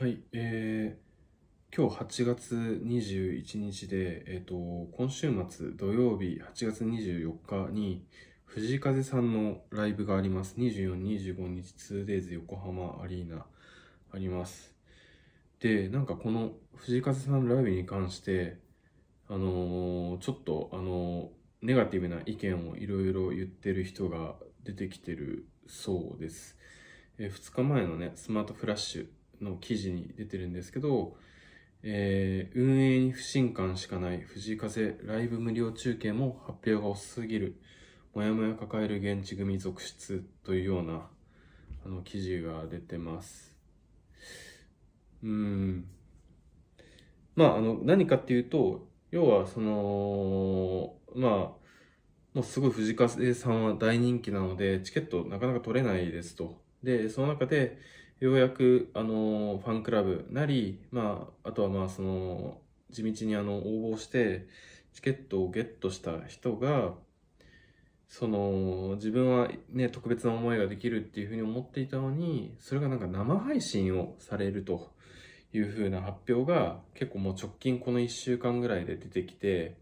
はい、えー、今日8月21日で、えっ、ー、と、今週末土曜日8月24日に、藤井風さんのライブがあります。24、25日、2days 横浜アリーナあります。で、なんかこの藤井風さんのライブに関して、あのー、ちょっと、あのー、ネガティブな意見をいろいろ言ってる人が出てきてるそうです。えー、2日前のね、スマートフラッシュの記事に出てるんですけど、えー、運営に不信感しかない藤井風ライブ無料中継も発表が遅すぎる、もやもや抱える現地組続出というような、あの、記事が出てます。うん。まあ、あの、何かっていうと、要は、その、まあ、もうすごい藤風さんは大人気なので、チケットなかなか取れないですと。で、その中で、ようやく、あのファンクラブなり、まあ、あとはまあ、その、地道にあの、応募して、チケットをゲットした人が、その、自分はね、特別な思いができるっていうふうに思っていたのに、それがなんか生配信をされるというふうな発表が、結構もう直近この1週間ぐらいで出てきて、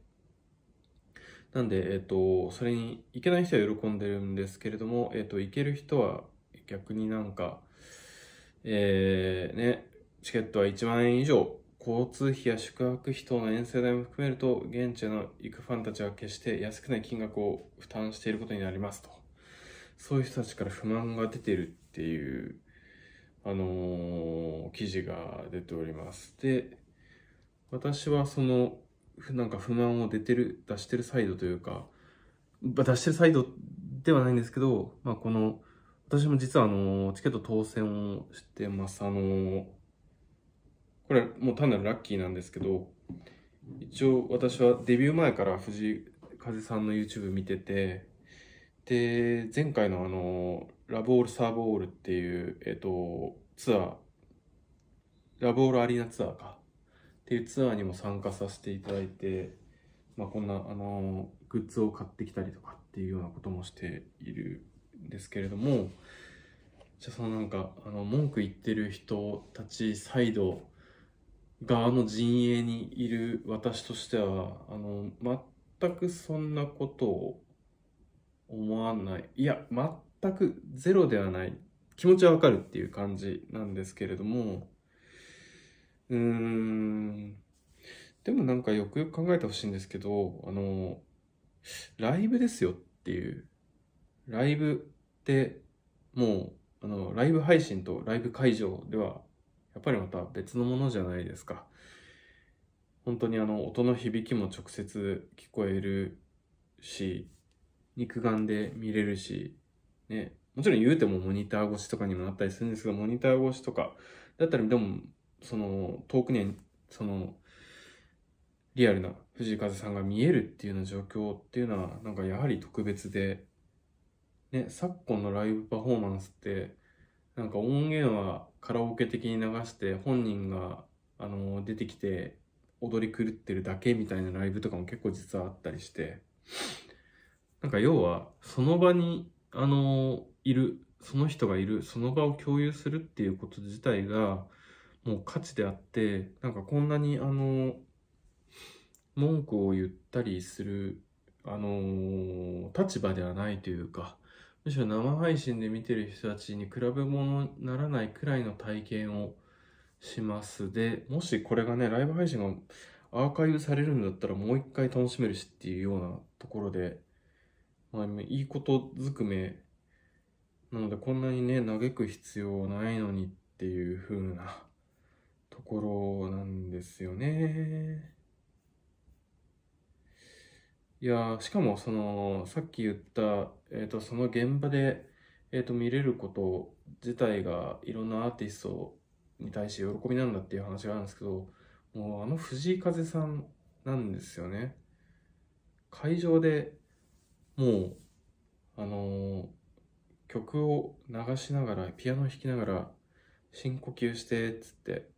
なんで、えっと、それに行けない人は喜んでるんですけれども、えっと、行ける人は逆になんか、えー、ね、チケットは1万円以上、交通費や宿泊費等の遠征代も含めると、現地の行くファンたちは決して安くない金額を負担していることになりますと。そういう人たちから不満が出てるっていう、あのー、記事が出ております。で、私はその、なんか不満を出てる、出してるサイドというか、出してるサイドではないんですけど、まあこの、私も実はあの、チケット当選をしてます。あの、これもう単なるラッキーなんですけど、一応私はデビュー前から藤井風さんの YouTube 見てて、で、前回のあの、ラボールサーボールっていう、えっと、ツアー、ラボールアリーナツアーか。っていうツアーにも参加させていただいて、まあ、こんな、あの、グッズを買ってきたりとかっていうようなこともしているですけれどもじゃあそのなんかあの文句言ってる人たちサイド側の陣営にいる私としてはあの全くそんなことを思わないいや全くゼロではない気持ちはわかるっていう感じなんですけれどもうーんでもなんかよくよく考えてほしいんですけどあのライブですよっていうライブってもうあのライブ配信とライブ会場ではやっぱりまた別のものじゃないですか本当にあの音の響きも直接聞こえるし肉眼で見れるしねもちろん言うてもモニター越しとかにもなったりするんですけどモニター越しとかだったらでもその遠くにそのリアルな藤井風さんが見えるっていうような状況っていうのはなんかやはり特別でね、昨今のライブパフォーマンスってなんか音源はカラオケ的に流して本人があの出てきて踊り狂ってるだけみたいなライブとかも結構実はあったりしてなんか要はその場にあのいるその人がいるその場を共有するっていうこと自体がもう価値であってなんかこんなにあの文句を言ったりするあの立場ではないというかむしろ生配信で見てる人たちに比べ物にならないくらいの体験をしますでもしこれがねライブ配信がアーカイブされるんだったらもう一回楽しめるしっていうようなところで、まあ、いいことずくめなのでこんなにね嘆く必要ないのにっていう風なところなんですよね。いやしかもそのさっき言った、えーと、その現場で、えーと、と見れること自体がいろんなアーティストに対して喜びなんだっていう話があるんですけどもうあの藤井風さんなんですよね会場でもうあのー、曲を流しながらピアノ弾きながら深呼吸してっつって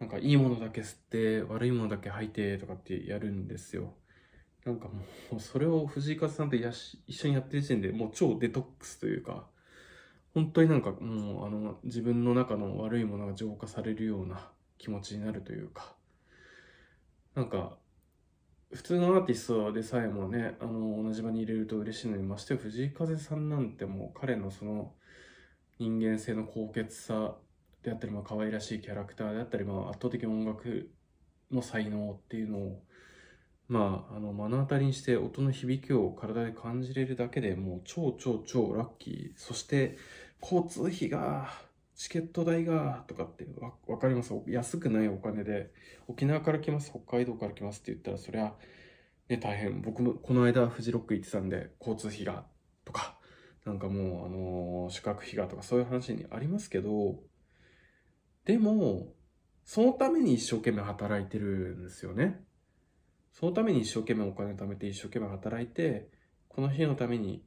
なんかいいものだけ吸って悪いものだけ吐いてとかってやるんですよ。なんかもう、それを藤井風さんとやし一緒にやってる時点でもう超デトックスというか、本当になんかもう、あの、自分の中の悪いものが浄化されるような気持ちになるというか、なんか、普通のアーティストでさえもね、あの、同じ場に入れると嬉しいのに、まして藤井風さんなんてもう彼のその、人間性の高潔さであったり、まあ可愛らしいキャラクターであったり、まあ圧倒的音楽の才能っていうのを、まあ、あの、目の当たりにして音の響きを体で感じれるだけでもう超超超ラッキー。そして、交通費が、チケット代が、とかってわ、わかります安くないお金で、沖縄から来ます、北海道から来ますって言ったら、そりゃ、ね、大変。僕もこの間フジロック行ってたんで、交通費が、とか、なんかもう、あのー、宿泊費がとかそういう話にありますけど、でも、そのために一生懸命働いてるんですよね。そのために一生懸命お金を貯めて一生懸命働いてこの日のために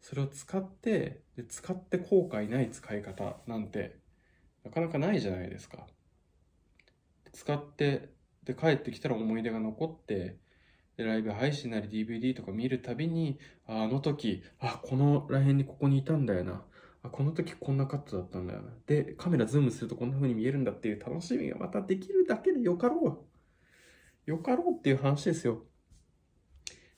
それを使ってで使って後悔ない使い方なんてなかなかないじゃないですか使ってで帰ってきたら思い出が残ってでライブ配信なり DVD とか見るたびにああの時あこのらへんにここにいたんだよなあこの時こんなカットだったんだよなでカメラズームするとこんな風に見えるんだっていう楽しみがまたできるだけでよかろうよかろうっていう話ですよ。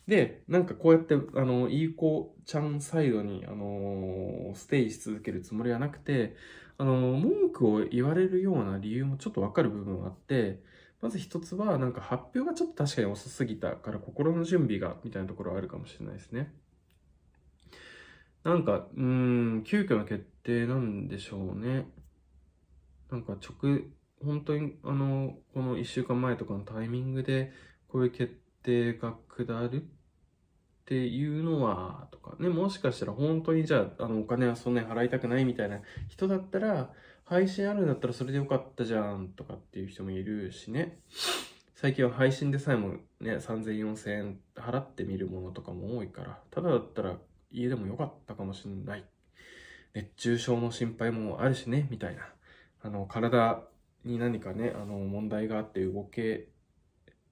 で、なんかこうやって、あの、いい子ちゃんサイドに、あのー、ステイし続けるつもりはなくて、あのー、文句を言われるような理由もちょっとわかる部分があって、まず一つは、なんか発表がちょっと確かに遅すぎたから心の準備が、みたいなところはあるかもしれないですね。なんか、うん、急遽の決定なんでしょうね。なんか直、本当にあの、この1週間前とかのタイミングで、こういう決定が下るっていうのは、とかね、もしかしたら本当にじゃあ、あの、お金はそんなに払いたくないみたいな人だったら、配信あるんだったらそれでよかったじゃんとかっていう人もいるしね。最近は配信でさえもね、3000、4000円払ってみるものとかも多いから、ただだったら家でもよかったかもしれない。熱中症の心配もあるしね、みたいな。あの、体に何かねあの問題があって動け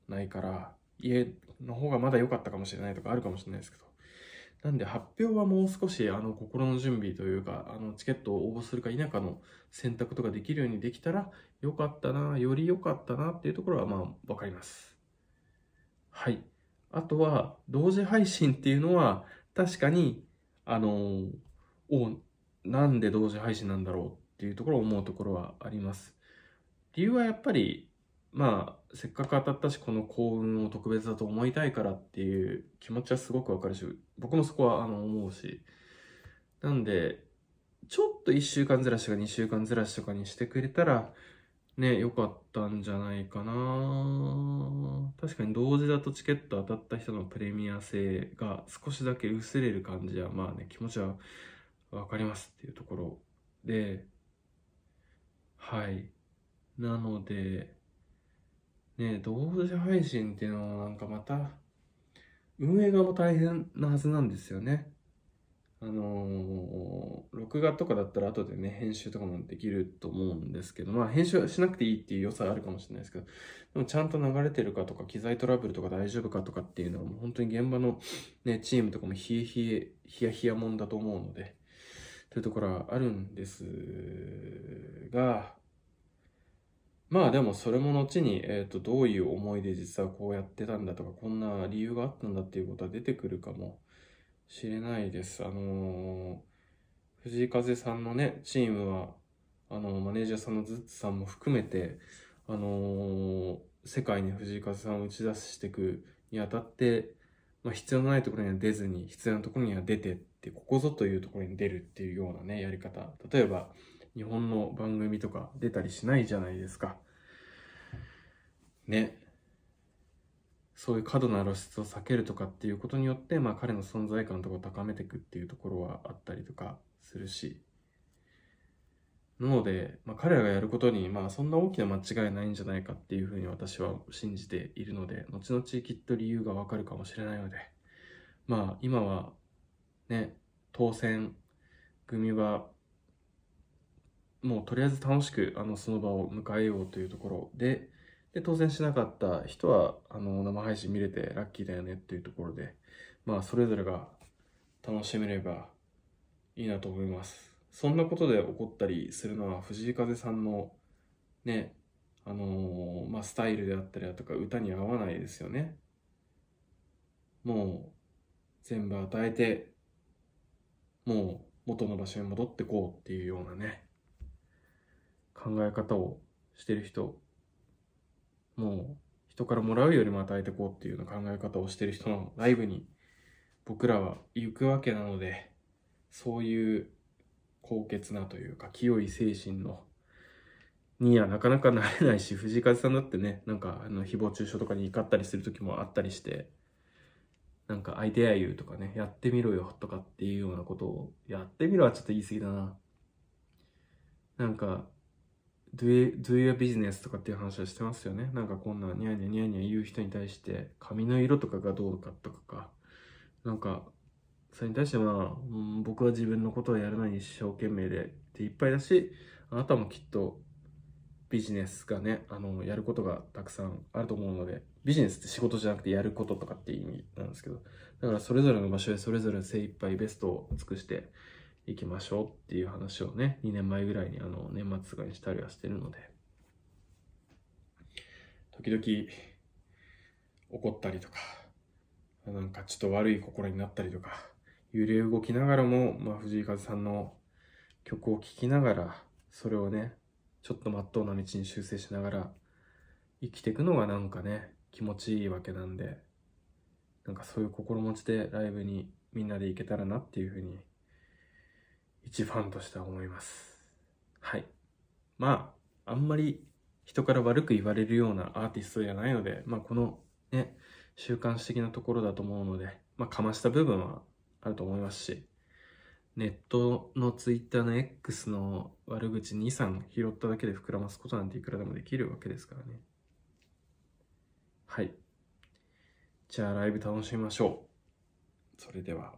ないから家の方がまだ良かったかもしれないとかあるかもしれないですけどなんで発表はもう少しあの心の準備というかあのチケットを応募するか否かの選択とかできるようにできたら良かったなより良かったなっていうところはまあ分かりますはいあとは同時配信っていうのは確かにあのおなんで同時配信なんだろうっていうところを思うところはあります理由はやっぱり、まあ、せっかく当たったし、この幸運を特別だと思いたいからっていう気持ちはすごくわかるし、僕もそこはあの思うし。なんで、ちょっと1週間ずらしが2週間ずらしとかにしてくれたら、ね、良かったんじゃないかな確かに同時だとチケット当たった人のプレミア性が少しだけ薄れる感じは、まあね、気持ちはわかりますっていうところで、はい。なので、ね、同時配信っていうのはなんかまた、運営側も大変なはずなんですよね。あのー、録画とかだったら後でね、編集とかもできると思うんですけど、まあ編集しなくていいっていう良さあるかもしれないですけど、でもちゃんと流れてるかとか、機材トラブルとか大丈夫かとかっていうのは、もう本当に現場のね、チームとかも冷え冷え、ヒヤヒヤもんだと思うので、というところはあるんですが、まあでもそれも後に、えー、とどういう思いで実はこうやってたんだとかこんな理由があったんだっていうことは出てくるかもしれないです。あのー、藤井風さんのねチームはあのマネージャーさんのズッツさんも含めて、あのー、世界に藤井風さんを打ち出していくにあたって、まあ、必要のないところには出ずに必要なところには出てってここぞというところに出るっていうようなねやり方例えば日本の番組とか出たりしないじゃないですか。ね。そういう過度な露出を避けるとかっていうことによって、まあ彼の存在感とかを高めていくっていうところはあったりとかするし。なので、まあ、彼らがやることに、まあそんな大きな間違いないんじゃないかっていうふうに私は信じているので、後々きっと理由がわかるかもしれないので、まあ今はね、当選組はもうとりあえず楽しくあのその場を迎えようというところで、で当選しなかった人はあの生配信見れてラッキーだよねっていうところで、まあそれぞれが楽しめればいいなと思います。そんなことで起こったりするのは藤井風さんのね、あのー、まあ、スタイルであったりだとか歌に合わないですよね。もう全部与えて、もう元の場所に戻ってこうっていうようなね。考え方をしてる人もう人からもらうよりも与えてこうっていうような考え方をしてる人のライブに僕らは行くわけなのでそういう高潔なというか清い精神のにはなかなかなれないし藤風さんだってねなんかあの誹謗中傷とかに怒ったりする時もあったりしてなんか「相手や言う」とかね「やってみろよ」とかっていうようなことを「やってみろ」はちょっと言い過ぎだななんか do, do your business とかっていう話はしてますよね。なんかこんなニャニャニャニャ言う人に対して、髪の色とかがどうかとかか。なんか、それに対しては、うん、僕は自分のことをやらない一生懸命でっていっぱいだし、あなたもきっとビジネスがね、あの、やることがたくさんあると思うので、ビジネスって仕事じゃなくてやることとかって意味なんですけど、だからそれぞれの場所でそれぞれ精一杯ベストを尽くして、行きましょうっていう話をね、2年前ぐらいにあの、年末とかにしたりはしてるので、時々怒ったりとか、なんかちょっと悪い心になったりとか、揺れ動きながらも、まあ、藤井風さんの曲を聴きながら、それをね、ちょっとまっとうな道に修正しながら生きていくのがなんかね、気持ちいいわけなんで、なんかそういう心持ちでライブにみんなで行けたらなっていうふうに一ファンとしては思います。はい。まあ、あんまり人から悪く言われるようなアーティストじゃないので、まあこのね、習慣史的なところだと思うので、まあかました部分はあると思いますし、ネットのツイッターの X の悪口2、3拾っただけで膨らますことなんていくらでもできるわけですからね。はい。じゃあライブ楽しみましょう。それでは。